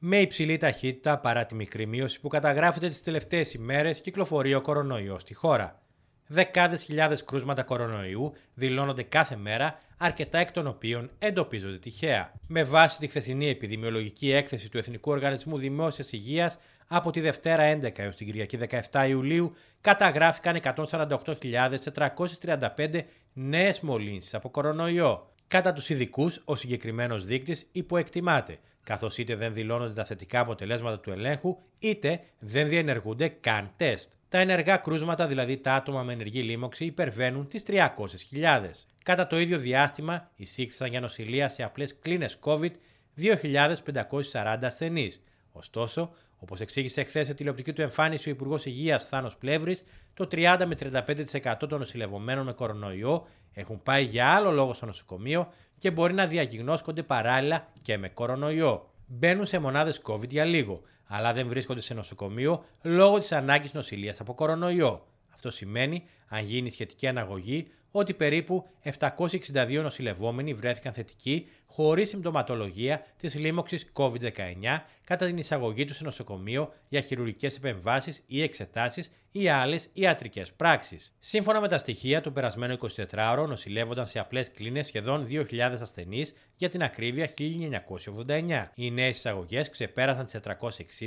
με υψηλή ταχύτητα παρά τη μικρή μείωση που καταγράφεται τις τελευταίες ημέρες κυκλοφορεί ο κορονοϊός στη χώρα. Δεκάδες χιλιάδες κρούσματα κορονοϊού δηλώνονται κάθε μέρα, αρκετά εκ των οποίων εντοπίζονται τυχαία. Με βάση τη χθεσινή επιδημιολογική έκθεση του Εθνικού Οργανισμού Δημόσιας Υγείας, από τη Δευτέρα 11 έως την Κυριακή 17 Ιουλίου καταγράφηκαν 148.435 νέες μολύνσεις από κορονοϊό. Κατά τους ειδικούς, ο συγκεκριμένος δείκτης υποεκτιμάται, καθώς είτε δεν δηλώνονται τα θετικά αποτελέσματα του ελέγχου, είτε δεν διενεργούνται καν τεστ. Τα ενεργά κρούσματα, δηλαδή τα άτομα με ενεργή λίμωξη, υπερβαίνουν τις 300.000. Κατά το ίδιο διάστημα, εισήχθησαν για νοσηλεία σε απλές κλίνες COVID 2.540 ασθενείς, Ωστόσο, όπως εξήγησε χθες σε τηλεοπτική του εμφάνιση ο Υπουργός Υγείας Θάνος Πλεύρης, το 30 με 35% των νοσηλευμένων με κορονοϊό έχουν πάει για άλλο λόγο στο νοσοκομείο και μπορεί να διαγιγνώσκονται παράλληλα και με κορονοϊό. Μπαίνουν σε μονάδες COVID για λίγο, αλλά δεν βρίσκονται σε νοσοκομείο λόγω της ανάγκης νοσηλείας από κορονοϊό. Αυτό σημαίνει, αν γίνει σχετική αναγωγή, ότι περίπου 762 νοσηλευόμενοι βρέθηκαν θετικοί χωρίς συμπτωματολογία της λίμωξης COVID-19 κατά την εισαγωγή του σε νοσοκομείο για χειρουργικές επεμβάσεις ή εξετάσεις ή άλλες ιατρικές πράξεις. Σύμφωνα με τα στοιχεία του περασμένου 24ωρο, νοσηλεύονταν σε απλές κλίνες σχεδόν 2.000 ασθενείς, για την ακρίβεια 1989. Οι νέες εισαγωγές ξεπέρασαν τις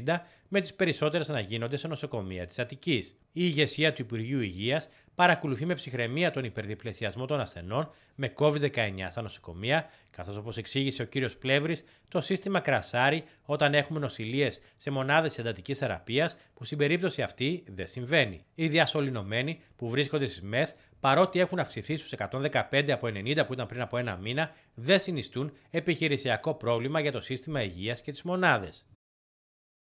460, με τι περισσότερες να γίνονται σε νοσοκομεία της Αττικής. Η ηγεσία του Υπουργείου Υγείας παρακολουθεί με ψυχραιμία τον υπερδιπλασιασμό των ασθενών με COVID-19 στα νοσοκομεία, καθώς όπως εξήγησε ο κύριος Πλεύρης, το σύστημα κρασάρει όταν έχουμε νοσηλίες σε μονάδες εντατικής θεραπείας, που στην περίπτωση αυτή δεν συμβαίνει. Οι διασωληνωμένοι που βρίσκονται στις ΜΕΘ, παρότι έχουν αυξηθεί στους 115 από 90 που ήταν πριν από ένα μήνα, δεν συνιστούν επιχειρησιακό πρόβλημα για το σύστημα υγείας και τις μονάδες.